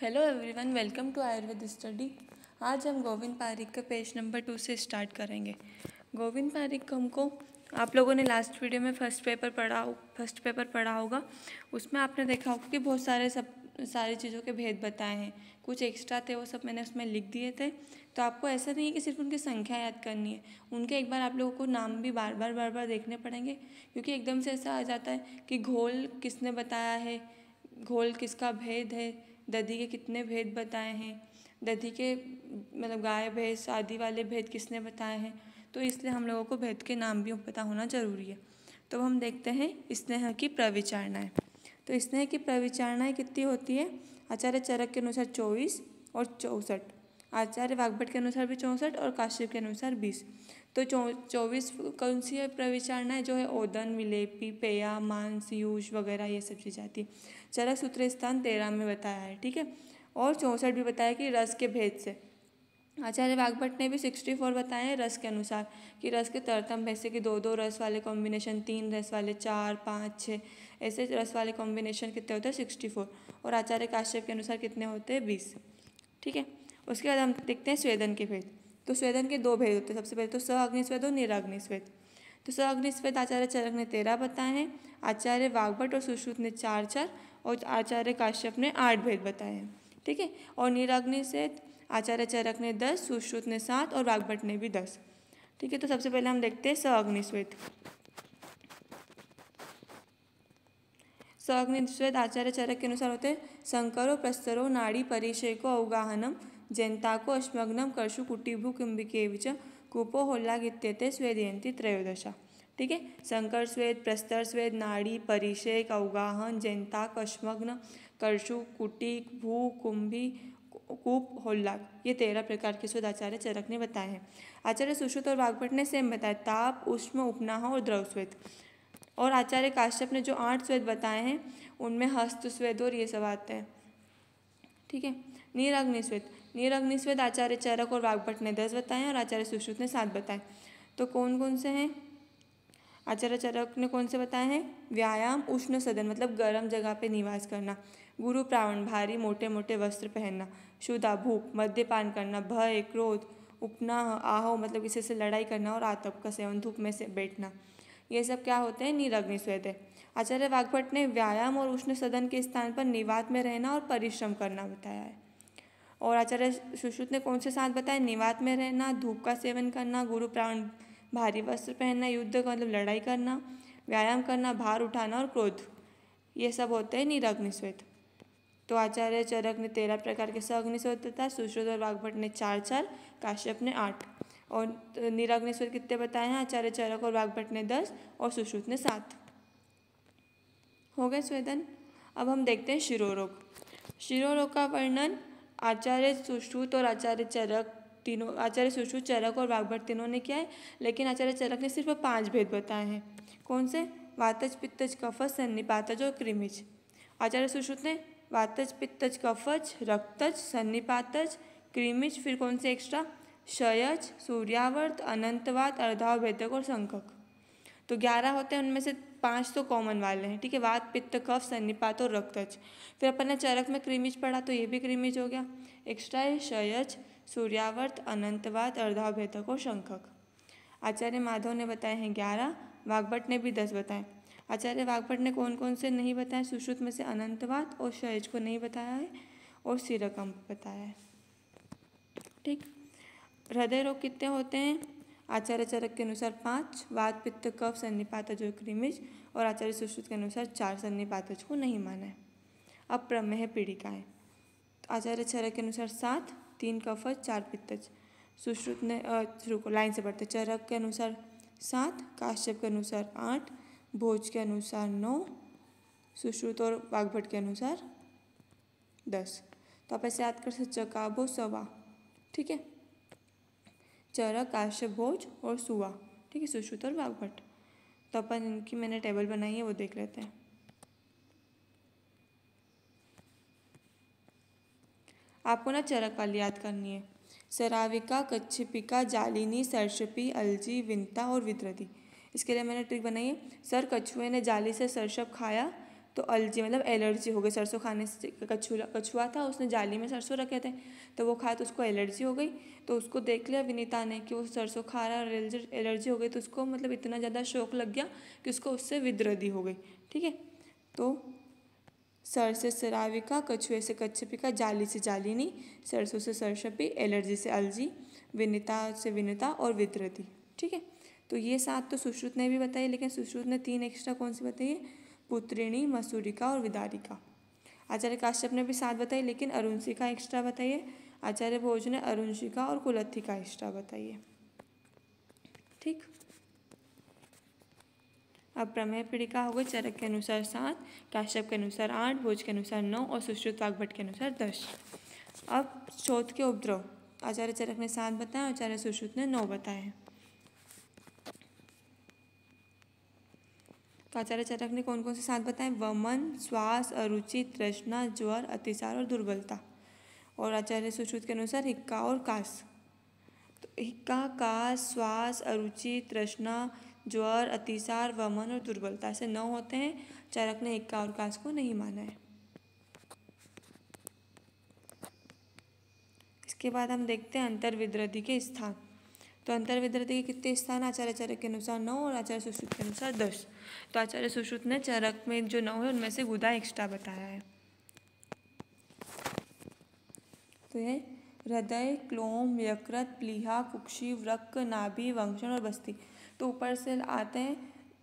hello everyone welcome to Ayurveda study आज हम गोविंद पारिक का पेज नंबर टू से स्टार्ट करेंगे गोविंद पारिक हमको आप लोगों ने लास्ट वीडियो में फर्स्ट पेपर पढ़ा फर्स्ट पेपर पढ़ा होगा उसमें आपने देखा होगा कि बहुत सारे सब सारी चीज़ों के भेद बताए हैं कुछ एक्स्ट्रा थे वो सब मैंने उसमें लिख दिए थे तो आपको ऐसा नहीं है कि सिर्फ उनकी संख्या याद करनी है उनके एक बार आप लोगों को नाम भी बार बार बार बार देखने पड़ेंगे क्योंकि एकदम से ऐसा आ जाता है कि घोल किसने बताया है घोल किसका भेद है दधी के कितने भेद बताए हैं दधी के मतलब गाय भेद आदि वाले भेद किसने बताए हैं तो इसलिए हम लोगों को भेद के नाम भी पता होना ज़रूरी है तो हम देखते हैं स्नेह की प्रविचारणाएँ तो स्नेह की प्रविचारणाएँ कितनी होती है आचार्य चरक के अनुसार चौबीस और चौंसठ आचार्य वागभट के अनुसार भी चौंसठ और काश्यप के अनुसार बीस तो चौबीस कौन सी प्रविचारणाएँ जो है ओदन विलेपी पेया मांस यूज वगैरह ये सब चीज़ आती है चरक सूत्र स्थान तेरह में बताया है ठीक है और चौंसठ भी बताया कि रस के भेद से आचार्य बागभट ने भी सिक्सटी फोर बताए हैं रस के अनुसार कि रस के तरतम जैसे कि दो दो रस वाले कॉम्बिनेशन तीन रस वाले चार पाँच छः ऐसे रस वाले कॉम्बिनेशन कितने होते हैं सिक्सटी फोर और आचार्य काश्यप के अनुसार कितने होते हैं बीस ठीक है उसके बाद हम देखते हैं स्वेदन के भेद तो स्वेदन के दो भेद होते हैं सबसे पहले तो स अग्निस्वेद और निराग्निस्वेद तो स अग्निस्वेद आचार्य चरक ने तेरह बताए हैं आचार्य वागभट और सुश्रुत ने चार चार और आचार्य काश्यप ने आठ भेद बताए हैं ठीक है और निराग्निस्वेद आचार्य चरक ने दस सुश्रुत ने सात और वागभट ने भी दस ठीक है तो सबसे पहले हम देखते हैं स अग्निस्वेद स अग्निस्वेद आचार्य चरक के अनुसार होते हैं संकरो प्रस्तरो नाड़ी परिचय को अवगाहनम को अश्मग्नम कर्षु कुटिभु कूपो होल्ला होल्लागित्यते स्वेदयंती त्रयोदशा ठीक है संकर स्वेद प्रस्तर स्वेद नाड़ी परिषेक अवगाहन जैनताक अश्मग्न कर्षु कुटिक भू कुंभी कूप होल्लाक ये तेरह प्रकार के स्वेद आचार्य चरक ने बताए हैं आचार्य सुश्रुत और बागभट ने सेम बताया ताप उष्म उपनाह और द्रव स्वेद और आचार्य काश्यप ने जो आठ स्वेद बताए हैं उनमें हस्त स्वेद और ये सब आते हैं ठीक है नीर स्वेद नीर अग्निश्वेद आचार्य चरक और वाग्भट ने दस बताए और आचार्य सुश्रुत ने सात बताए तो कौन कौन से हैं आचार्य चरक ने कौन से बताए हैं व्यायाम उष्ण सदन मतलब गर्म जगह पे निवास करना गुरु प्रावण भारी मोटे मोटे वस्त्र पहनना शुदा भूख मद्यपान करना भय क्रोध उपना आहो मतलब किसी से लड़ाई करना और आतप का सेवन धूप में से बैठना ये सब क्या होते हैं निरग्नि श्वेत है आचार्य वाग्भट ने व्यायाम और उष्ण सदन के स्थान पर निवात में रहना और परिश्रम करना बताया है और आचार्य सुश्रुत ने कौन से साथ बताए निवात में रहना धूप का सेवन करना गुरु प्राण भारी वस्त्र पहनना युद्ध का मतलब लड़ाई करना व्यायाम करना भार उठाना और क्रोध ये सब होते हैं निरग्नि श्वेत तो आचार्य चरक ने तेरह प्रकार के सग्नि श्वेत बताया सुश्रुत और बाघभट ने चार चार काश्यप ने आठ और निरग्नि श्वेत कितने बताए हैं आचार्य चरक और बाघभट ने दस और सुश्रुत ने सात हो गए स्वेदन अब हम देखते हैं शिरोरोग शिरोरोग का वर्णन आचार्य सुश्रुत और आचार्य चरक तीनों आचार्य सुश्रुत चरक और वाग्भट तीनों ने किया है लेकिन आचार्य चरक ने सिर्फ पांच भेद बताए हैं कौन से वातज पित्तज कफज सन्निपातज और क्रिमिज आचार्य सुश्रुत ने वातज पित्तज कफज रक्तज सन्निपातज क्रिमिज फिर कौन से एक्स्ट्रा क्षयज सूर्यावर्त अनंतवाद भेदक और संकक तो ग्यारह होते हैं उनमें से पांच तो कॉमन वाले हैं ठीक है वात पित्त कफ सन्निपात और रक्तज फिर अपन ने चरक में क्रीमिज पढ़ा तो ये भी क्रीमिज हो गया एक्स्ट्रा है शयज सूर्यावर्त अनंतवाद अर्धाभेतक और शंखक आचार्य माधव ने बताए हैं ग्यारह वाघभट ने भी दस बताए आचार्य वाघभट ने कौन कौन से नहीं बताए सुश्रुत में से अनंतवाद और शयज को नहीं बताया है और सिरकम बताया है ठीक हृदय रोग कितने होते हैं आचार्य चरक के अनुसार पाँच वाद पित्त कफ सन्निपातज और क्रिमिज और आचार्य सुश्रुत के अनुसार चार सन्निपात को नहीं माना है अब प्रमेह पीड़िकाएँ तो आचार्य चरक के अनुसार सात तीन कफज चार पित्तज सुश्रुत ने रुको लाइन से बढ़ते चरक के अनुसार सात काश्यप के अनुसार आठ भोज के अनुसार नौ सुश्रुत और बाघभट के अनुसार दस तो आप ऐसे याद कर सकते चकाबो सवा ठीक है चरक काश्यप भोज और सुआ ठीक है सुश्रुत और बाघभट्ट तो अपन इनकी मैंने टेबल बनाई है वो देख लेते हैं आपको ना चरक वाली याद करनी है सराविका कच्छपिका जालिनी सरसपी अलजी विंता और विद्रदी इसके लिए मैंने ट्रिक बनाई है सर कछुए ने जाली से सरसप खाया तो अलर्जी मतलब एलर्जी हो गई सरसों खाने से कछुआ कछुआ था उसने जाली में सरसों रखे थे तो वो खाया तो उसको एलर्जी हो गई तो उसको देख लिया विनीता ने कि वो सरसों खा रहा और एलर्जी हो गई तो उसको मतलब इतना ज़्यादा शौक लग गया कि उसको उससे विद्रदी हो गई ठीक है तो सर से सराविका कछुए से कच्छपिका जाली से जालिनी सरसों से सरसपी एलर्जी से अलर्जी विनिता से विनिता और विद्रदी ठीक है तो ये सात तो सुश्रुत ने भी बताई लेकिन सुश्रुत ने तीन एक्स्ट्रा कौन सी बताई है पुत्रिणी मसूरिका और विदारिका आचार्य काश्यप ने भी सात बताई लेकिन का एक्स्ट्रा बताइए आचार्य भोज ने का और का एक्स्ट्रा बताइए ठीक अब प्रमेय पीड़िका हो गई चरक के अनुसार सात काश्यप के अनुसार आठ भोज के अनुसार नौ और सुश्रुत वाग्भट के अनुसार दस अब चौथ के उपद्रव आचार्य चरक ने सात बताए आचार्य सुश्रुत ने नौ बताए रचा ने कौन कौन से साथ बताएं वमन श्वास अरुचि तृष्णा ज्वर अतिसार और दुर्बलता और आचार्य सुश्रुत के अनुसार हिक्का और कास तो हिक्का कास श्वास अरुचि तृष्णा ज्वर अतिसार वमन और दुर्बलता ऐसे नौ होते हैं चरक ने हिक्का और कास को नहीं माना है इसके बाद हम देखते हैं अंतर्विद्रधि के स्थान तो अंतर विद्रति के कितने स्थान आचार्य चरक के अनुसार नौ और आचार्य सुश्रुत के अनुसार दस तो आचार्य सुश्रुत ने चरक में जो नौ है उनमें से गुदा एक्स्ट्रा बताया है तो ये हृदय क्लोम यकृत प्लीहा कुक्षी व्रक नाभि वंक्षण और बस्ती तो ऊपर से आते हैं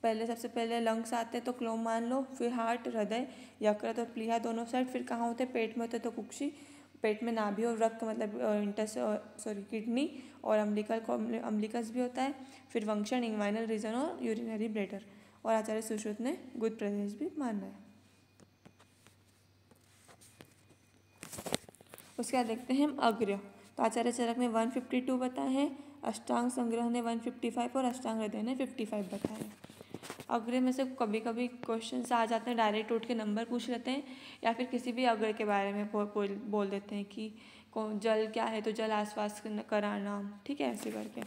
पहले सबसे पहले लंग्स आते हैं तो क्लोम मान लो फिर हार्ट हृदय यकृत और प्लीहा दोनों साइड फिर कहाँ होते हैं पेट में होते तो कुक्षी पेट में नाभि और रक्त मतलब इंटस सॉरी किडनी और अम्बिकल अम्लिकस भी होता है फिर वंक्शन इन्वाइनल रीजन और यूरिनरी ब्लेडर और आचार्य सुश्रुत ने गुद प्रदेश भी माना है उसके बाद देखते हैं हम अग्र तो आचार्य चरक ने 152 बताया है अष्टांग संग्रह ने 155 और अष्टांग हृदय ने 55 बताया है अग्रे में से कभी कभी क्वेश्चन आ जाते हैं डायरेक्ट उठ के नंबर पूछ लेते हैं या फिर किसी भी अग्र के बारे में बोल बोल देते हैं कि कौन जल क्या है तो जल आसपास कराना ठीक है ऐसे करके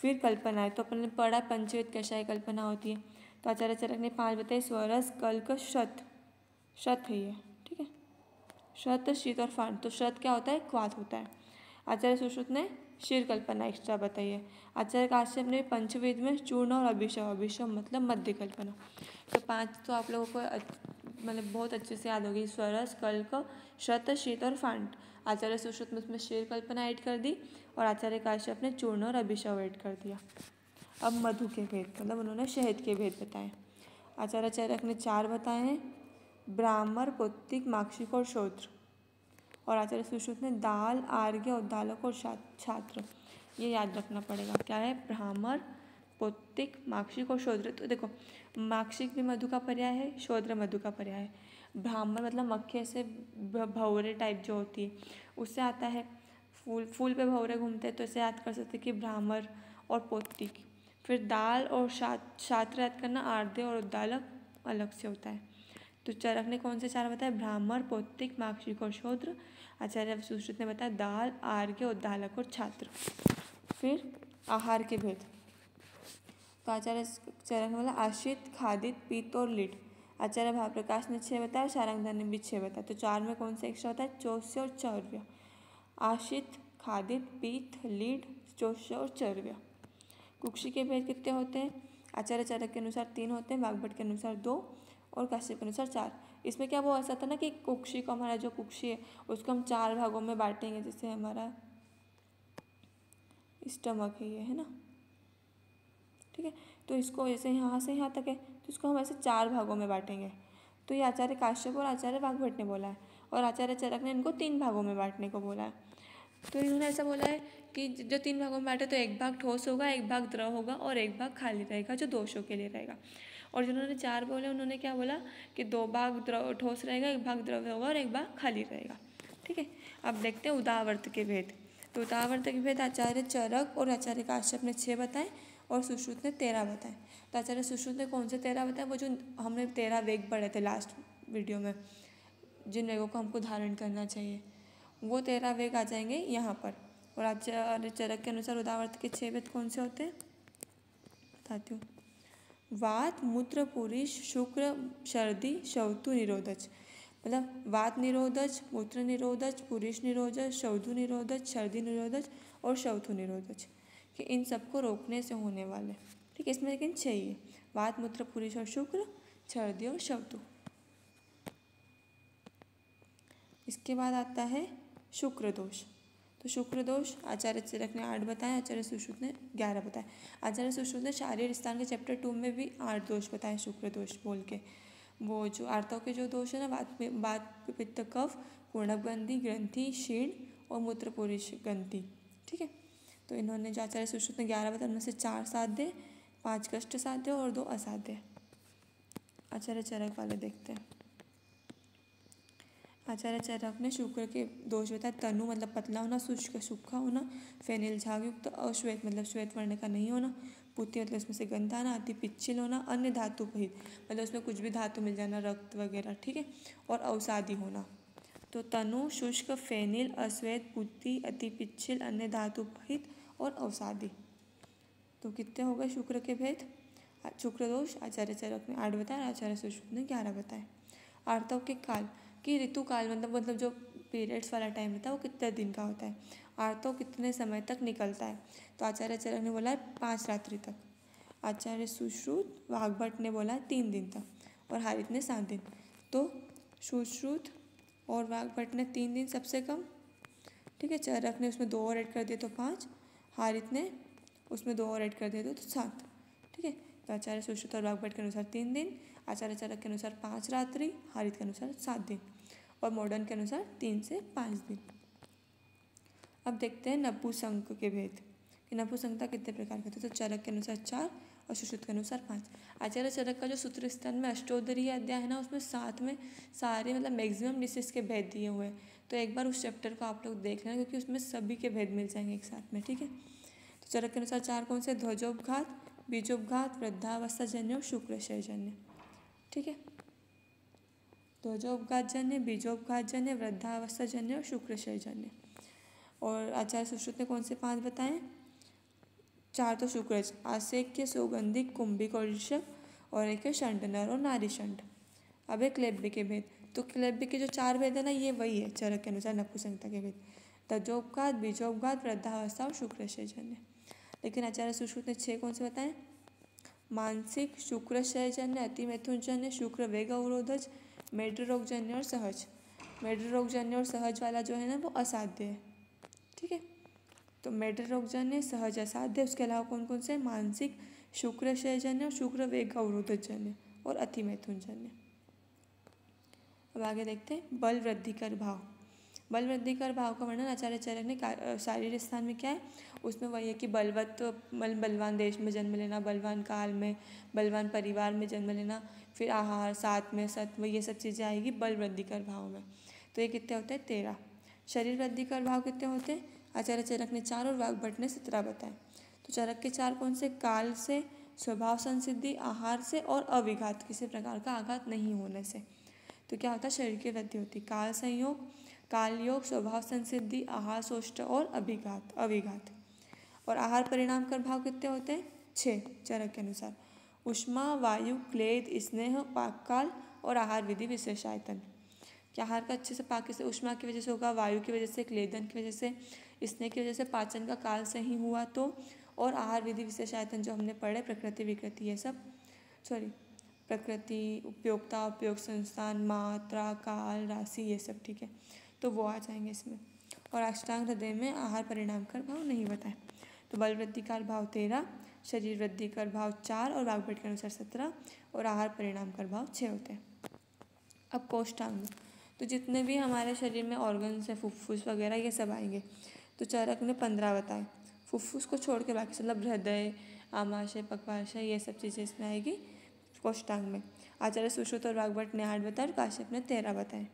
फिर कल्पना है तो अपन ने पढ़ा पंचवेद कषाय कल्पना होती है तो आचार्य चरक ने पाँच बताए स्वरस कल्क शत शत है ये ठीक है शत शीत और फांड तो शत क्या होता है क्वात होता है आचार्य सुश्रुत ने शीर कल्पना एक्स्ट्रा बताइए आचार्य काश्यप ने पंचवेद में चूर्ण और अभिषव अभिषव मतलब मध्य कल्पना तो पांच तो आप लोगों को मतलब बहुत अच्छे से याद होगी स्वरस कल्क श्रत शीत और फांट आचार्य सुश्रुत में उसमें शीर कल्पना ऐड कर दी और आचार्य काश्यप ने चूर्ण और अभिषव ऐड कर दिया अब मधु के भेद मतलब उन्होंने शहद के भेद बताए आचार्य चरक ने चार बताए हैं ब्राह्मण पौतिक माक्षिक और शोत्र और आचार्य सुश्रुत ने दाल आर्ग्य उद्दालक और छात्र ये याद रखना पड़ेगा क्या है ब्राह्मण पौतिक माक्षिक और शोद्र तो देखो माक्षिक भी मधु का पर्याय है शोद्र मधु का पर्याय है ब्राह्मण मतलब मक्खी से भवरे टाइप जो होती है उससे आता है फूल फूल पे भवरे घूमते हैं तो इसे याद कर सकते कि ब्राह्मण और पौतिक फिर दाल और छात्र याद करना आर्ध्य और उद्दालक अलग से होता है तो चरक ने कौन से चार बताया ब्राह्मण पौतिक माक्षिक और शोध्र आचार्य सुश्रुत ने बताया दाल आर्ग्य और दालक और छात्र फिर आहार के भेद तो आचार्य चरक ने बोला आश्रित खादित पीत और लिट आचार्य भाव प्रकाश ने छः बताया शारंगधन ने भी छः बताया तो चार में कौन सा एक्स्ट्रा होता है चौस्य और चौर्य आश्रित खादित पीत लीड चौस्य और चौर्य कुक्षी के भेद कितने होते हैं आचार्य चरक के अनुसार तीन होते हैं बागभट के अनुसार दो और काश्यप अनुसार चार इसमें क्या वो ऐसा था ना कि कुक्षी को हमारा जो कुक्षी है उसको हम चार भागों में बांटेंगे जैसे हमारा स्टमक है ये है ना ठीक है तो इसको जैसे यहाँ से यहाँ तक है तो इसको हम ऐसे चार भागों में बांटेंगे तो ये आचार्य काश्यप और आचार्य वाघभट ने बोला है और आचार्य चरक ने इनको तीन भागों में बांटने को बोला है तो इन्होंने ऐसा बोला है कि जो तीन भागों में बांटे तो एक भाग ठोस होगा एक भाग द्रव होगा और एक भाग खाली रहेगा जो दोषों के लिए रहेगा और जिन्होंने चार बोले उन्होंने क्या बोला कि दो भाग द्रव ठोस रहेगा एक भाग द्रव्य होगा और एक भाग खाली रहेगा ठीक है अब देखते हैं उदावर्त के भेद तो उदावर्त के भेद आचार्य चरक और आचार्य काश्यप ने छः बताएं और सुश्रुत ने तेरह बताएं तो आचार्य सुश्रुत ने कौन से तेरह बताएं वो जो हमने तेरह वेग पढ़े थे लास्ट वीडियो में जिन वेगों को हमको धारण करना चाहिए वो तेरह वेग आ जाएंगे यहाँ पर और आचार्य चरक के अनुसार उदावर्त के छः वेद कौन से होते हैं बताती हूँ वात मूत्र पुरुष शुक्र शर्दी शवतु निरोधज मतलब वात निरोधज मूत्र निरोधज पुरुष निरोधज शवधु निरोधज शर्दी निरोधज और शवथु निरोधज कि इन सबको रोकने से होने वाले ठीक है इसमें लेकिन छह ही वात मूत्र पुरुष और शुक्र शर्दी और शवतु इसके बाद आता है शुक्र दोष तो शुक्र दोष आचार्य चरक ने आठ बताए आचार्य सुश्रुत ने ग्यारह बताए आचार्य सुश्रुत ने शारीर स्थान के चैप्टर टू में भी आठ दोष बताए शुक्र दोष बोल के वो जो आर्तव के जो दोष है ना बात बात पित्त कफ पूर्णबंदी ग्रंथि क्षीण और मूत्रपुरुष ग्रंथि ठीक है तो इन्होंने जो आचार्य सुश्रुत ने ग्यारह बताया उनमें से चार साध्य पाँच कष्ट साध्य और दो असाध्य आचार्य चरक वाले देखते हैं आचार्य चरक ने शुक्र के दोष बताया तनु मतलब पतला होना शुष्क सूखा होना फेनिल झागयुक्त तो अश्वेत मतलब श्वेत वर्ण का नहीं होना पुत्र मतलब उसमें से गंध आना अति पिच्छिल होना अन्य धातु पहित मतलब उसमें कुछ भी धातु मिल जाना रक्त वगैरह ठीक है और अवसादी होना तो तनु शुष्क फेनिल अश्वेत पुत्ति अति पिच्छिल अन्य धातु पहित और अवसादी तो कितने हो गए शुक्र के भेद शुक्र दोष आचार्य चरक ने आठ बताया आचार्य सुश्रुत ने ग्यारह बताए आर्तव के काल कि ऋतुकाल मतलब मतलब जो पीरियड्स वाला टाइम होता है वो कितने दिन का होता है और तो कितने समय तक निकलता है तो आचार्य चरक ने बोला है पाँच रात्रि तक आचार्य सुश्रुत वाघभट ने बोला तीन दिन तक और हारित ने सात दिन तो सुश्रुत और वाघभट ने तीन दिन सबसे कम ठीक है चरक ने उसमें दो और ऐड कर दिए तो पाँच हारित ने उसमें दो और ऐड कर दिए तो सात ठीक है तो आचार्य सुश्रुत और वाघभट के अनुसार तीन दिन आचार्य चरक के अनुसार पाँच रात्रि हरित के अनुसार सात दिन और मॉडर्न के अनुसार तीन से पाँच दिन अब देखते हैं नपुसंक के भेद कि नपुसंकता कितने प्रकार के थे तो चरक के अनुसार चार और सुश्रुत के अनुसार पाँच आचार्य चरक का जो सूत्र स्थान में अष्टोदरीय अध्याय है ना उसमें साथ में सारे मतलब मैक्सिमम डिशेज के भेद दिए हुए हैं तो एक बार उस चैप्टर को आप लोग देख लेना क्योंकि उसमें सभी के भेद मिल जाएंगे एक साथ में ठीक है तो चरक के अनुसार चार कौन से ध्वजोपघात बीजोपघात वृद्धावस्था जन्य और शुक्रशय जन्य ठीक है तो दोजोपघातजन्य बीजोपघातजन्य वृद्धावस्थाजन्य और शुक्रशयजन्य और आचार्य सुश्रुत ने कौन से पांच बताए चार तो शुक्रज के सुगंधिक कुंभिक और ऋषभ और एक है शंटनर और नारी शंट अब एक क्लेब्य के भेद तो क्लेब्य के जो चार भेद है ना ये वही है चरक के अनुसार नपुसंगता के भेद तजोपघात तो बीजोपघात वृद्धावस्था और शुक्रशयजन्य लेकिन आचार्य सुश्रुत ने छः कौन से बताएं मानसिक अति मैथुनजन्य शुक्र वेग अवरोधज मेड्रोगजन्य और सहज मेड्रोगजन्य और सहज वाला जो है ना वो असाध्य है ठीक है तो मेड्रोगजन्य सहज असाध्य उसके अलावा कौन कौन से मानसिक शुक्राशयजन्य और शुक्र वेग अवरोधजन्य और मैथुनजन्य अब आगे देखते हैं बल वृद्धि कर भाव बल वृद्धि कर भाव का वर्णन आचार्य चरक ने शारीरिक स्थान में क्या है उसमें वही है कि बलवत तो बल बलवान देश में जन्म लेना बलवान काल में बलवान परिवार में जन्म लेना फिर आहार साथ में सत्व ये सब चीज़ें आएगी बल वृद्धि कर भाव में तो ये कितने होते हैं तेरह शरीर वृद्धि कर भाव कितने होते हैं आचार्य चरक ने चार और भट्ट ने सत्रह बताए तो चरक के चार कौन से काल से स्वभाव संसिद्धि आहार से और अविघात किसी प्रकार का आघात नहीं होने से तो क्या होता है शरीर की वृद्धि होती काल संयोग कालयोग स्वभाव संसिद्धि आहार सोष्ट और अभिघात अभिघात और आहार परिणाम कर भाव कितने होते हैं छः चरक के अनुसार उष्मा वायु क्लेद स्नेह पाककाल और आहार विधि विशेषायतन क्या आहार का अच्छे से पाक से उष्मा की वजह से होगा वायु की वजह से क्लेदन की वजह से स्नेह की वजह से पाचन का काल सही हुआ तो और आहार विधि विशेषायतन जो हमने पढ़े प्रकृति विकृति ये सब सॉरी प्रकृति उपयोगता उपयोग संस्थान मात्रा काल राशि ये सब ठीक है तो वो आ जाएंगे इसमें और अष्टांग हृदय में आहार परिणाम कर भाव नहीं बताए तो बल वृद्धि का भाव तेरह शरीर वृद्धि कर भाव चार और वाग्भट के अनुसार सत्रह और आहार परिणाम कर भाव छः होते हैं अब कोष्टांग तो जितने भी हमारे शरीर में ऑर्गन्स हैं फुफ्फुस वगैरह ये सब आएंगे तो चरक ने पंद्रह बताए फुफ्फुस को छोड़ के बाकी मतलब हृदय आमाशय पकवाशय ये सब चीज़ें इसमें आएगी कोष्टांग में आचार्य सुश्रुत और वाग्भट ने आठ बताए और काश्यप ने तेरह बताए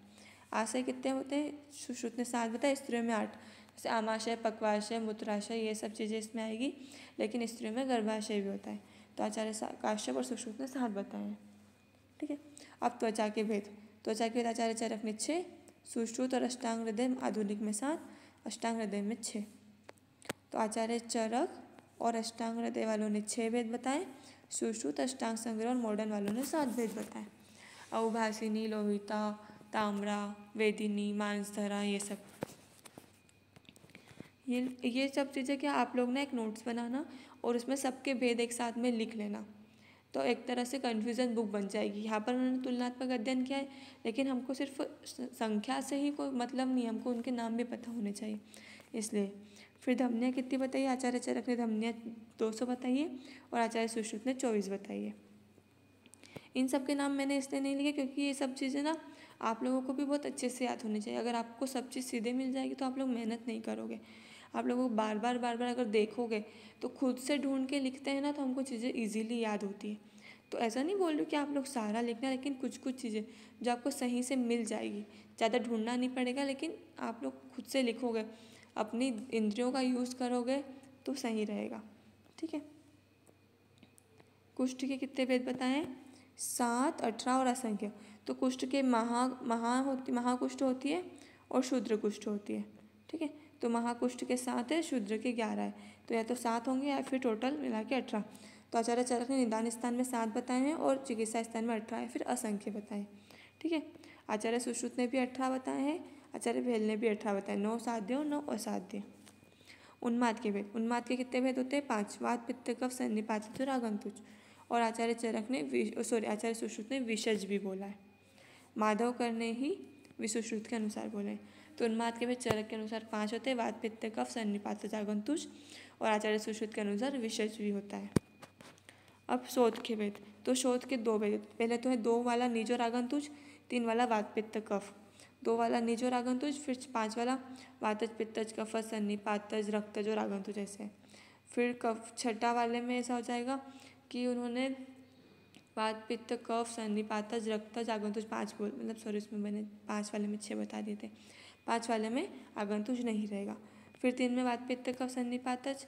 आशय कितने होते हैं सुश्रुत ने सात बताया स्त्रियों में आठ जैसे आमाशय पक्वाशय मूत्राशय ये सब चीज़ें इसमें आएगी लेकिन स्त्रियों में गर्भाशय भी होता है तो आचार्य काश्यप और सुश्रुत ने सात बताए ठीक है अब त्वचा के भेद त्वचा के भेद आचार्य चरक ने छः सुश्रुत और अष्टांग हृदय आधुनिक में सात अष्टांग हृदय में छः तो आचार्य चरक और अष्टांग हृदय वालों ने छः भेद बताए सुश्रुत अष्टांग संग्रह और मॉडर्न वालों ने सात भेद बताए अवभाषिनी लोहिता तामरा वेदिनी मांसधरा ये सब ये ये सब चीज़ें क्या आप लोग ना एक नोट्स बनाना और उसमें सबके भेद एक साथ में लिख लेना तो एक तरह से कन्फ्यूज़न बुक बन जाएगी यहाँ पर उन्होंने तुलनात्मक अध्ययन किया है लेकिन हमको सिर्फ संख्या से ही कोई मतलब नहीं हमको उनके नाम भी पता होने चाहिए इसलिए फिर धमनिया कितनी बताइए आचार्य चरक ने धमनिया दो सौ बताइए और आचार्य सुश्रुत ने चौबीस बताइए इन सब के नाम मैंने इसलिए नहीं लिखे क्योंकि ये सब चीज़ें ना आप लोगों को भी बहुत अच्छे से याद होनी चाहिए अगर आपको सब चीज़ सीधे मिल जाएगी तो आप लोग मेहनत नहीं करोगे आप लोगों को बार बार बार बार अगर देखोगे तो खुद से ढूंढ के लिखते हैं ना तो हमको चीज़ें ईजिली याद होती है तो ऐसा नहीं बोल रही कि आप लोग सारा लिखना लेकिन कुछ कुछ चीज़ें जो आपको सही से मिल जाएगी ज़्यादा ढूंढना नहीं पड़ेगा लेकिन आप लोग खुद से लिखोगे अपनी इंद्रियों का यूज़ करोगे तो सही रहेगा ठीक है कुष्ठ के कितने भेद बताएं सात अठारह और असंख्य तो कुष्ठ के महा महा होती महाकुष्ठ होती है और शूद्र कुष्ठ होती है ठीक है तो महाकुष्ठ के सात है शूद्र के ग्यारह है तो या तो सात होंगे या फिर टोटल मिला के अठारह तो आचार्य चालक ने निदान स्थान में सात बताए हैं और चिकित्सा स्थान में अठारह है फिर असंख्य बताए ठीक है आचार्य सुश्रुत ने भी अठारह बताए हैं आचार्य भेल ने भी अठारह बताए नौ साध्य और नौ असाध्य उन्माद के भेद उन्माद के कितने भेद होते हैं पाँच वाद पित्त कफ सन्निपातित और आगंतुज और आचार्य चरक ने सॉरी आचार्य सुश्रुत ने विषज भी बोला है माधव करने ही विश्वश्रुत के अनुसार बोले तो उन्माद के भी चरक के अनुसार पाँच होते हैं वाद पित्त कफ सन्निपात जागंतुष और आचार्य सुश्रुत के अनुसार विशेष भी होता है अब शोध के वेद तो शोध के दो वेद पहले तो है दो वाला निज और तीन वाला वाद पित्त कफ दो वाला निज और फिर पाँच वाला वातज पित्तज कफ सन्निपातज रक्तज और आगंतुज ऐसे फिर कफ छठा वाले में ऐसा हो जाएगा कि उन्होंने वात तो पित्त कफ सन्नी पातज रक्तज आगंतुज पाँच बोल मतलब सॉरी उसमें मैंने पाँच वाले में छः बता दिए थे पाँच वाले में आगंतुज नहीं रहेगा फिर तीन में वात पित्त कफ सन्नी पातज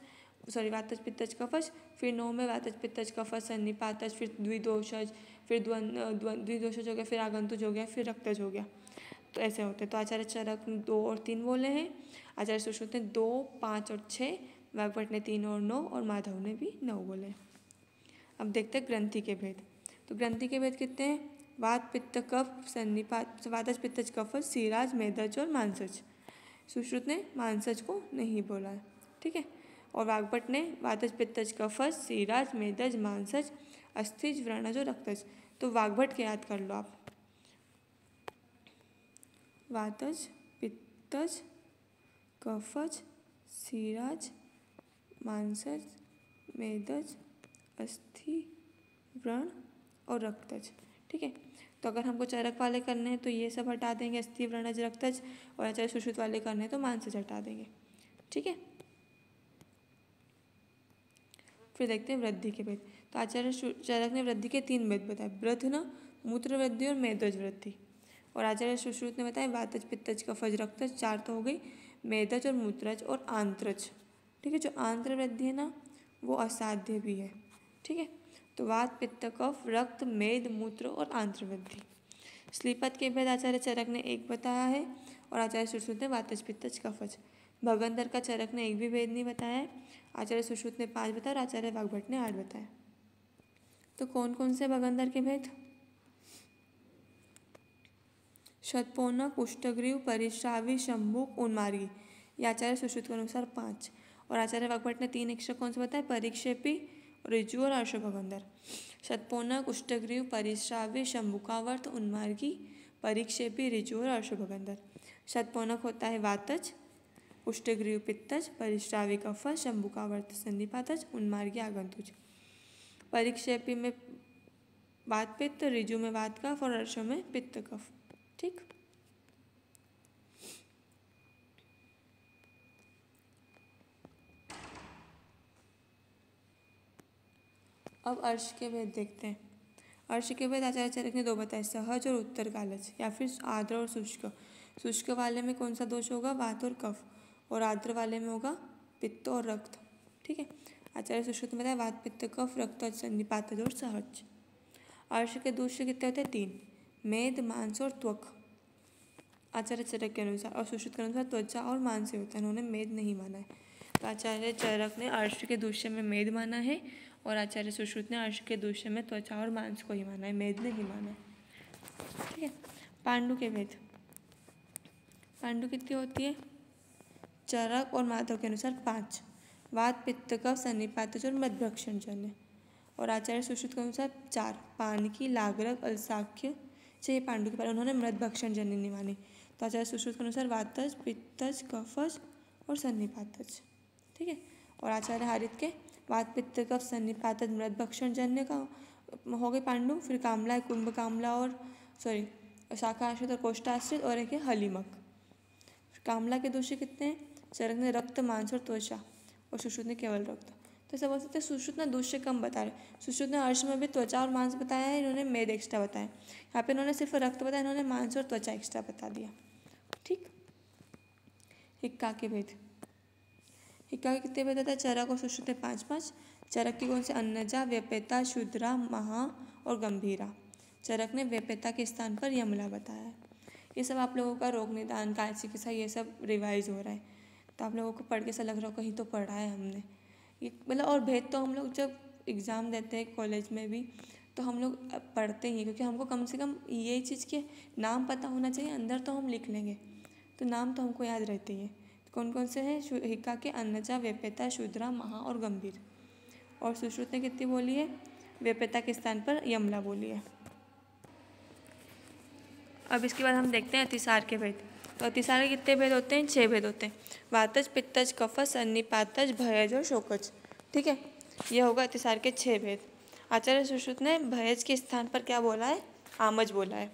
सॉरी वातज पित्तज कफज फिर नौ में वातज पित्तज कफज सन्नी पातज फिर द्विदोषज फिर द्विदोषज हो गया फिर आगंतुज हो गया फिर रक्तज हो गया तो ऐसे होते हैं तो आचार्य चरक ने दो और तीन बोले हैं आचार्य सुश्रुत ने दो पाँच और छः वागभट ने तीन और नौ और माधव ने भी नौ बोले अब देखते हैं ग्रंथि के भेद तो ग्रंथि के भेद कितने हैं वात पित्त कफ सन्निपात वातज पित्तज कफज सिराज मैदज और मांसज सुश्रुत ने मांसज को नहीं बोला ठीक है और वागपट ने वातज पित्तज कफज सिराज मेदज मांसज अस्थिज व्रणज और रक्तज तो वागभट के याद कर लो आप वातज पित्तज कफज सिराज मांसज मेदज अस्थि व्रण और रक्तज ठीक है तो अगर हमको चरक वाले करने हैं तो ये सब हटा देंगे अस्थि व्रणज रक्तज और अचर सुश्रुत वाले करने हैं तो मानसज हटा देंगे ठीक है फिर देखते हैं वृद्धि के भेद तो आचार्य चरक ने वृद्धि के तीन भेद बताए वृद्ध मूत्र वृद्धि और मेदज वृद्धि और आचार्य सुश्रुत ने बताया वातज पित्तज कफज रक्तज चार तो हो गई मेदज और मूत्रज और आंत्रज ठीक है जो आंत्र वृद्धि है ना वो असाध्य भी है ठीक है तो वात पित्त कफ रक्त मेद मूत्र और आंत्रवृद्धि स्लीपत के भेद आचार्य चरक ने एक बताया है और आचार्य सुश्रुत ने वातज पित्तज कफज भगवंधर का चरक ने एक भी भेद नहीं बताया है आचार्य सुश्रुत ने पाँच बताया और आचार्य वाग्भट ने आठ बताया तो कौन कौन से भगंदर के भेद शतपोनक कुष्ठग्रीव परिश्रावी शंभुक उन्मार्गी ये आचार्य सुश्रुत के अनुसार पाँच और आचार्य वाग्भट ने तीन अक्षर कौन से बताए परीक्षेपी ऋजु और अश्वभगंधर शतपोना कुष्ठग्रीव परिश्राव्य शंभुकावर्त उन्मार्गी परीक्षेपी ऋजु और अश्वभगंधर शतपोनक होता है वातज कुष्ठग्रीव पित्तज परिश्रावी कफ शंभुकावर्त संधिपातज उन्मार्गी आगंतुज परीक्षेपी में वात पित्त रिजु में वात कफ और अर्शो में पित्त कफ अब अर्श के वेद देखते हैं अर्श के वेद आचार्य चरक ने दो बताए सहज और उत्तर कालज या फिर आर्द्र और शुष्क शुष्क वाले में कौन सा दोष होगा वात और कफ और आर्द्र वाले में होगा पित्त और रक्त ठीक है आचार्य सुश्रुत में बताया वात पित्त कफ रक्त और संधिपात और सहज अर्श के दोष कितने होते हैं तीन मेद मांस और त्वक आचार्य चरक के अनुसार और सुश्रुत के अनुसार त्वचा और मांस होता है उन्होंने मेद नहीं माना है तो आचार्य चरक ने अर्श के दूसरे में मेद माना है और आचार्य सुश्रुत ने अर्श के दूसरे में त्वचा और मांस को ही माना है मेद ने ही माना है ठीक है पांडु के वेद पांडु कितनी होती है चरक और माधव के अनुसार पाँच वात पित्त कव सन्नीपात और मध्यक्षण जन्य और आचार्य सुश्रुत के अनुसार चार पान की लागरक अलसाख्य चाहिए पांडु के बारे उन्होंने मृदभक्षण जन्य नहीं माने तो आचार्य सुश्रुत के अनुसार वातज पित्तज कफज और सन्नीपातज ठीक है और आचार्य हारित के वात पित्त कफ सन्निपात मृत भक्षण जन्य का हो गई पांडु फिर कामला कुंभ कामला और सॉरी शाखा आश्रित और कोष्ठाश्रित और एक है हलीमक कामला के दोषी कितने चरक ने रक्त मांस और त्वचा और सुश्रुत ने केवल रक्त तो बोल सकते हैं सुश्रुत ने दोष्य कम बता रहे सुश्रुत ने अर्श में भी त्वचा और मांस बताया है इन्होंने मेद एक्स्ट्रा बताया यहाँ पे इन्होंने सिर्फ रक्त बताया इन्होंने मांस और त्वचा एक्स्ट्रा बता दिया ठीक हिक्का के भेद हिक्का कितने जाता है चरक और सुश्रुत है पाँच पाँच चरक के कौन से अन्नजा व्यपेता शुद्रा महा और गंभीरा चरक ने व्यपेता के स्थान पर यमला बताया है ये सब आप लोगों का रोग निदान काल चिकित्सा ये सब रिवाइज हो रहा है तो आप लोगों को पढ़ के ऐसा लग रहा हो कहीं तो पढ़ा है हमने ये मतलब और भेद तो हम लोग जब एग्ज़ाम देते हैं कॉलेज में भी तो हम लोग पढ़ते ही क्योंकि हमको कम से कम ये चीज़ के नाम पता होना चाहिए अंदर तो हम लिख लेंगे तो नाम तो हमको याद रहती है कौन कौन से हैं हिका के अन्नजा वेपेता शुद्रा महा और गंभीर और सुश्रुत ने कितनी बोली है वेपेता के स्थान पर यमला बोली है अब इसके बाद हम देखते हैं अतिसार के भेद तो अतिसार के कितने भेद होते हैं छः भेद होते हैं वातज पित्तज कफस अन्निपातज भयज और शोकज ठीक है यह होगा अतिसार के छः भेद आचार्य सुश्रुत ने भयज के स्थान पर क्या बोला है आमज बोला है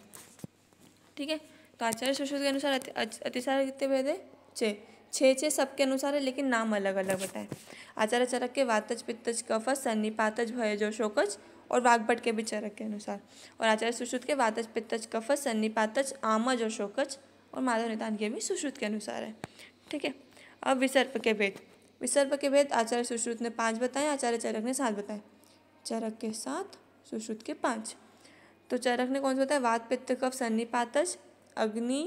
ठीक है तो आचार्य सुश्रुत के अनुसार अतिसार कितने भेद है छः छः छः सबके अनुसार है लेकिन नाम अलग अलग बताए आचार्य चरक के वातज पित्तज कफ सन्नी पातज भयजो शोकज और वाघभट के भी चरक के अनुसार और आचार्य सुश्रुत के वातज पित्तज कफ सन्नी पातज आमज और शोकज और माधव निदान के भी सुश्रुत के अनुसार है ठीक है अब विसर्प के भेद विसर्प के भेद आचार्य सुश्रुत ने पाँच बताए आचार्य चरक ने सात बताए चरक के साथ सुश्रुत के पाँच तो चरक ने कौन सा बताया वात पित्त कफ सन्नी पातज अग्नि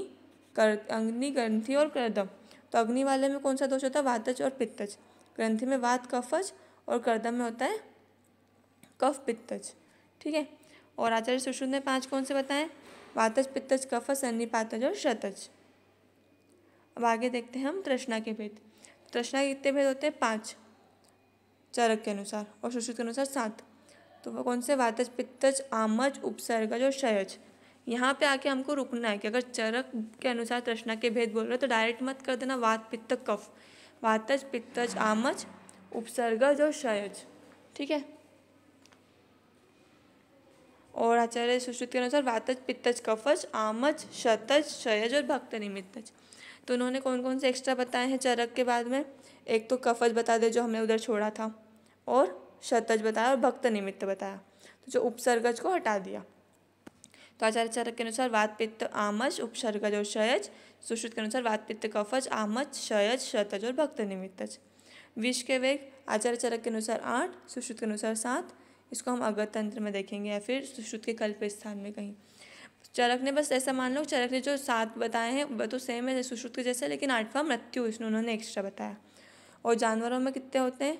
कर अग्नि ग्रंथि और करदम तो अग्नि वाले में कौन सा दोष होता है वातज और पित्तज ग्रंथि में वात कफज और कर्दम में होता है कफ पित्तज ठीक है और आचार्य सुश्रुत ने पांच कौन से बताएं वातज पित्तज कफज सन्निपातज और शतज अब आगे देखते हैं हम तृष्णा के भेद तृष्णा के कितने भेद होते हैं पाँच चरक के अनुसार और सुश्रुत के अनुसार सात तो वो कौन से वातज पित्तज आमज उपसर्गज और शयज यहाँ पे आके हमको रुकना है कि अगर चरक के अनुसार तृष्णा के भेद बोल रहे हो तो डायरेक्ट मत कर देना वात पित्त कफ वातज पित्तज आमज उपसर्गज और शयज ठीक है और आचार्य सुश्रुत के अनुसार वातज पित्तज कफज आमज शतज शयज और भक्त निमित्तज तो उन्होंने कौन कौन से एक्स्ट्रा बताए हैं चरक के बाद में एक तो कफज बता दे जो हमने उधर छोड़ा था और शतज बताया और भक्त निमित्त बताया तो जो उपसर्गज को हटा दिया तो आचार्य चरक के अनुसार वातपित्त आमज उपसर्गज और क्षयज सुश्रुत के अनुसार वातपित्त कफज आमज क्षयज शतज और भक्त निमित्तज विष के वेग आचार्य चरक के अनुसार आठ सुश्रुत के अनुसार सात इसको हम अगत तंत्र में देखेंगे या फिर सुश्रुत के कल्प स्थान में कहीं चरक ने बस ऐसा मान लो चरक ने जो सात बताए हैं वह तो सेम है सुश्रुत के जैसे लेकिन आठवां मृत्यु इसने उन्होंने एक्स्ट्रा बताया और जानवरों में कितने होते हैं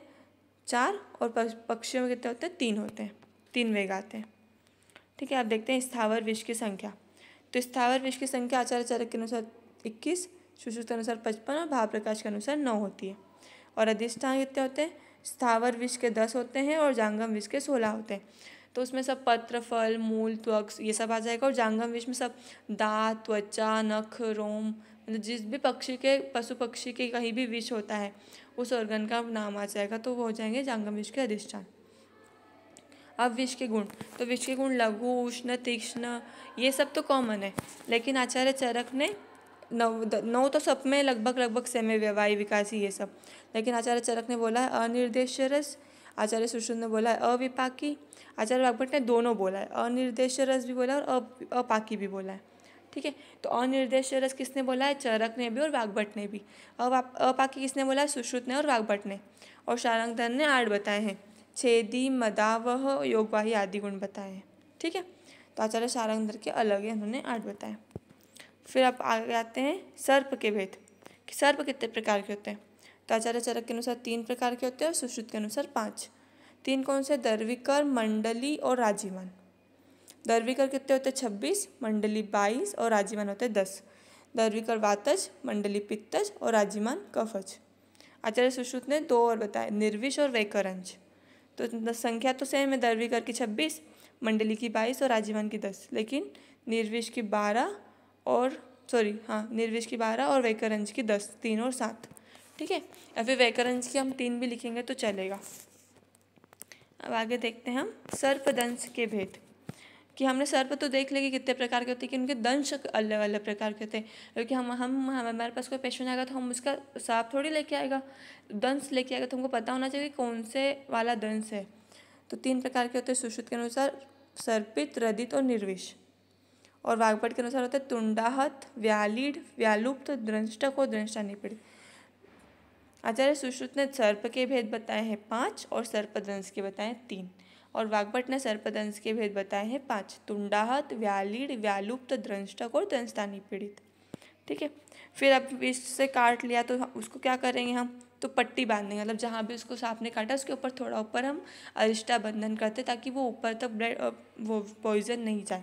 चार और पक्षियों में कितने होते हैं तीन होते हैं तीन वेग आते हैं ठीक है आप देखते हैं स्थावर विष की संख्या तो स्थावर विष की संख्या आचार्य चारक के अनुसार इक्कीस सुश्रुत के अनुसार पचपन और भाव प्रकाश के अनुसार नौ होती है और अधिष्ठान कितने होते हैं स्थावर विष के दस होते हैं और जांगम विष के सोलह होते हैं तो उसमें सब पत्र फल मूल त्वक ये सब आ जाएगा और जांगम विष में सब दांत त्वचा नख रोम मतलब जिस भी पक्षी के पशु पक्षी के कहीं भी विष होता है उस ऑर्गन का नाम आ जाएगा तो वो हो जाएंगे जांगम विष के अधिष्ठान अब विष के गुण तो विष के गुण लघु उष्ण तीक्ष्ण ये सब तो कॉमन है लेकिन आचार्य चरक ने नौ नौ तो सब में लगभग लगभग सेम है विकास ही ये सब लेकिन आचार्य चरक ने बोला है अनिर्देश रस आचार्य सुश्रुत ने बोला है अविपाकी आचार्य वागभट ने दोनों बोला है अनिर्देश रस भी बोला और अपाकी भी बोला है ठीक है तो अनिर्देश रस किसने बोला है चरक ने भी और वागभट ने भी अपाकी किसने बोला है सुश्रुत ने और वागभट ने और शारंगधन ने आठ बताए हैं छेदी मदावह योगवाही आदि गुण बताए ठीक है तो आचार्य सारंगधर के अलग है उन्होंने आठ बताए फिर आप आगे आते हैं सर्प के भेद कि सर्प कितने प्रकार के होते हैं तो आचार्य चरक के अनुसार तीन प्रकार के होते हैं और सुश्रुत के अनुसार पाँच तीन कौन से दर्विकर मंडली और राजीवन दर्विकर कितने होते हैं छब्बीस मंडली बाईस और राजीवन होते हैं दस दर्विकर वातज मंडली पित्तज और राजीवन कफज आचार्य सुश्रुत ने दो और बताए निर्विश और वैकरंज तो संख्या तो सेम है दर्वीकर की छब्बीस मंडली की बाईस और राजीवन की दस लेकिन निर्विश की बारह और सॉरी हाँ निर्विश की बारह और वैकरंज की दस तीन और सात ठीक है या फिर वैकरंज की हम तीन भी लिखेंगे तो चलेगा अब आगे देखते हैं हम सर्पदंश के भेद कि हमने सर्प तो देख लेंगे कितने प्रकार के होते हैं कि उनके दंश अलग अलग प्रकार के होते हैं क्योंकि हम हम हमारे पास कोई पेशेंट आएगा तो हम उसका साफ थोड़ी लेके आएगा दंश लेके आएगा तो हमको पता होना चाहिए कि कौन से वाला दंश है तो तीन प्रकार के होते हैं सुश्रुत के अनुसार सर्पित रदित और निर्विष और वागपट के अनुसार होते हैं तुंडाहत व्यालीड व्यालुप्त दृष्टक और दृष्टा निपीड़ित आचार्य सुश्रुत ने सर्प के भेद बताए हैं पाँच और सर्पदंश के बताए तीन और वाग्भट ने सर्पदंश के भेद बताए हैं पाँच तुंडाहत व्यालीड व्यालुप्त द्रंष्टक और दंशतानी पीड़ित ठीक है फिर अब इससे काट लिया तो उसको क्या करेंगे हम तो पट्टी बांध देंगे मतलब जहाँ भी उसको सांप ने काटा उसके ऊपर थोड़ा ऊपर हम अरिष्टा बंधन करते ताकि वो ऊपर तक ब्लड वो पॉइजन नहीं जाए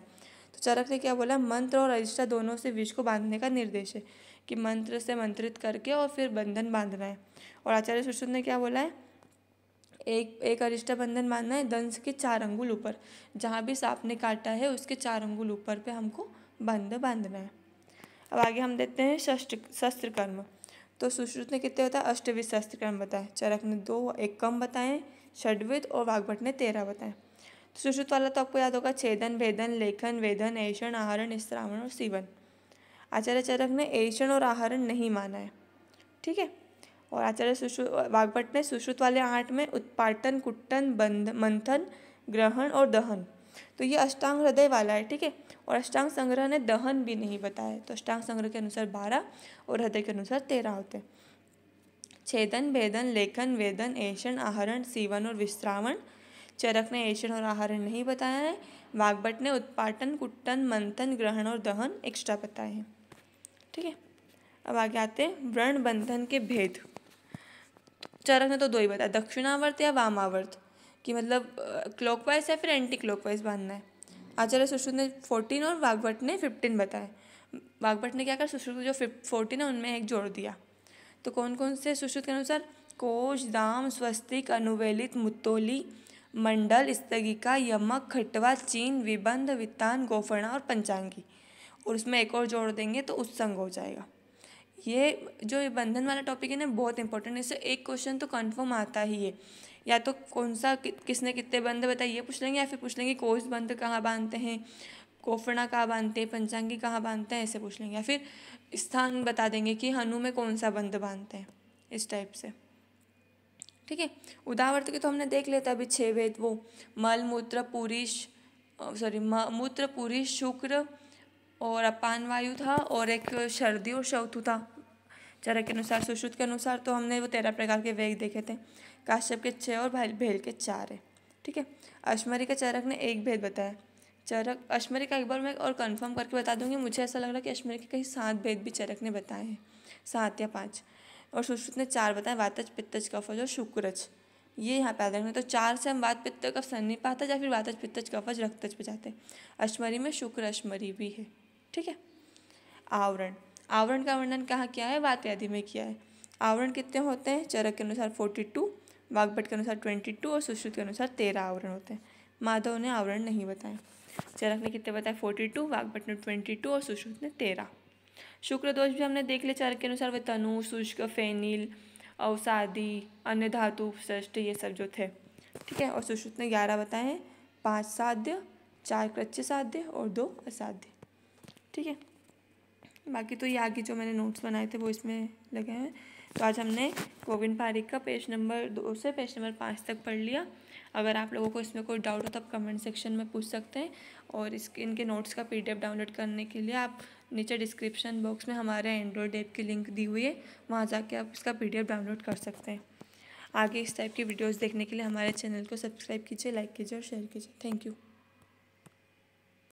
तो चरक ने क्या बोला मंत्र और अरिष्टा दोनों से विष को बांधने का निर्देश है कि मंत्र से मंत्रित करके और फिर बंधन बांधना है और आचार्य सुश्रुत ने क्या बोला है एक एक अरिष्टा बंधन बांधना है दंश के चार अंगुल ऊपर जहाँ भी सांप ने काटा है उसके चार अंगुल ऊपर पे हमको बंध बांधना है अब आगे हम देखते हैं शस्त्र शस्त्र कर्म तो सुश्रुत ने कितने बताए अष्टविध शस्त्र कर्म बताए चरक ने दो एक कम बताएं षडविद और वाघभट ने तेरह बताएं तो सुश्रुत वाला तो आपको याद होगा छेदन भेदन लेखन वेदन ऐषण आहरण इसरावण और सीवन आचार्य चरक ने ऐषण और आहरण नहीं माना है ठीक है और आचार्य सुश्रु वाग्भट ने सुश्रुत वाले आठ में उत्पाटन कुट्टन बंध मंथन ग्रहण और दहन तो ये अष्टांग हृदय वाला है ठीक है और अष्टांग संग्रह ने दहन भी नहीं बताया तो अष्टांग संग्रह के अनुसार बारह और हृदय के अनुसार तेरह होते हैं छेदन भेदन लेखन वेदन ऐषण आहरण सीवन और विश्रावण चरक ने ऐषण और आहरण नहीं बताया है वागभट ने उत्पाटन कुट्टन मंथन ग्रहण और दहन एक्स्ट्रा बताए हैं ठीक है अब आगे आते हैं व्रण बंधन के भेद चरक ने तो दो ही बताया दक्षिणावर्त या वामावर्त कि मतलब क्लॉकवाइज या फिर एंटी क्लॉकवाइज बांधना है आचार्य सुश्रुत ने फोर्टीन और वागभट ने फिफ्टीन बताए वागभट ने क्या कर सुश्रुत जो फोर्टीन है उनमें एक जोड़ दिया तो कौन कौन से सुश्रुत के अनुसार कोश दाम स्वस्तिक अनुवेलित मुत्तोली मंडल स्थगिका यमक खटवा चीन विबंध वित्तान गोफणा और पंचांगी और उसमें एक और जोड़ देंगे तो उत्संग हो जाएगा ये जो ये बंधन वाला टॉपिक है ना बहुत इंपॉर्टेंट है इससे एक क्वेश्चन तो कंफर्म आता ही है या तो कौन सा कि, किसने कितने बंध बताए ये पूछ लेंगे या फिर पूछ लेंगे कोस बंध कहाँ बांधते हैं कोफड़ा कहाँ बांधते हैं पंचांगी कहाँ बांधते हैं ऐसे पूछ लेंगे या फिर स्थान बता देंगे कि हनु में कौन सा बंध बांधते हैं इस टाइप से ठीक है उदाहरण के तो हमने देख लेता अभी छः वेद वो मल मूत्र पुरुष सॉरी मूत्र पुरुष शुक्र और अपान वायु था और एक सर्दी और शौथु था चरक के अनुसार सुश्रुत के अनुसार तो हमने वो तेरह प्रकार के वेग देखे थे काश्यप के छः और भेल के चार है ठीक है अश्मरी के चरक ने एक भेद बताया चरक अश्मरी का एक बार मैं और कंफर्म करके बता दूंगी मुझे ऐसा लग रहा है कि अश्मरी के कहीं सात भेद भी चरक ने बताए हैं सात या पाँच और सुश्रुत ने चार बताए वातज पित्तज कफज और शुक्रज ये यहाँ पैदा याद रखना तो चार से हम वात पित्त नहीं पाते या फिर वातज पित्तज कफज रक्तज पे जाते हैं अश्मरी में शुक्र अश्मरी भी है ठीक है आवरण आवरण का वर्णन कहाँ किया है वात आदि में किया है आवरण कितने होते हैं चरक के अनुसार फोर्टी टू वाग्भट के अनुसार ट्वेंटी टू और सुश्रुत के अनुसार तेरह आवरण होते हैं माधव ने आवरण नहीं बताए चरक ने कितने बताए फोर्टी टू वाग्भट ने ट्वेंटी टू और सुश्रुत ने तेरह शुक्र दोष भी हमने देख लिया चरक के अनुसार वे तनु शुष्क फेनिल अवसादी अन्य धातु श्रेष्ठ ये सब जो थे ठीक है और सुश्रुत ने ग्यारह बताए हैं पाँच साध्य चार कृत्य साध्य और दो असाध्य ठीक है बाकी तो ये आगे जो मैंने नोट्स बनाए थे वो इसमें लगे हैं तो आज हमने गोविंद पारिक का पेज नंबर दो से पेज नंबर पाँच तक पढ़ लिया अगर आप लोगों को इसमें कोई डाउट हो तो आप कमेंट सेक्शन में पूछ सकते हैं और इसके इनके नोट्स का पीडीएफ डाउनलोड करने के लिए आप नीचे डिस्क्रिप्शन बॉक्स में हमारे एंड्रॉयड ऐप की लिंक दी हुई है वहाँ जाके आप इसका पी डाउनलोड कर सकते हैं आगे इस टाइप की वीडियोज़ देखने के लिए हमारे चैनल को सब्सक्राइब कीजिए लाइक कीजिए और शेयर कीजिए थैंक यू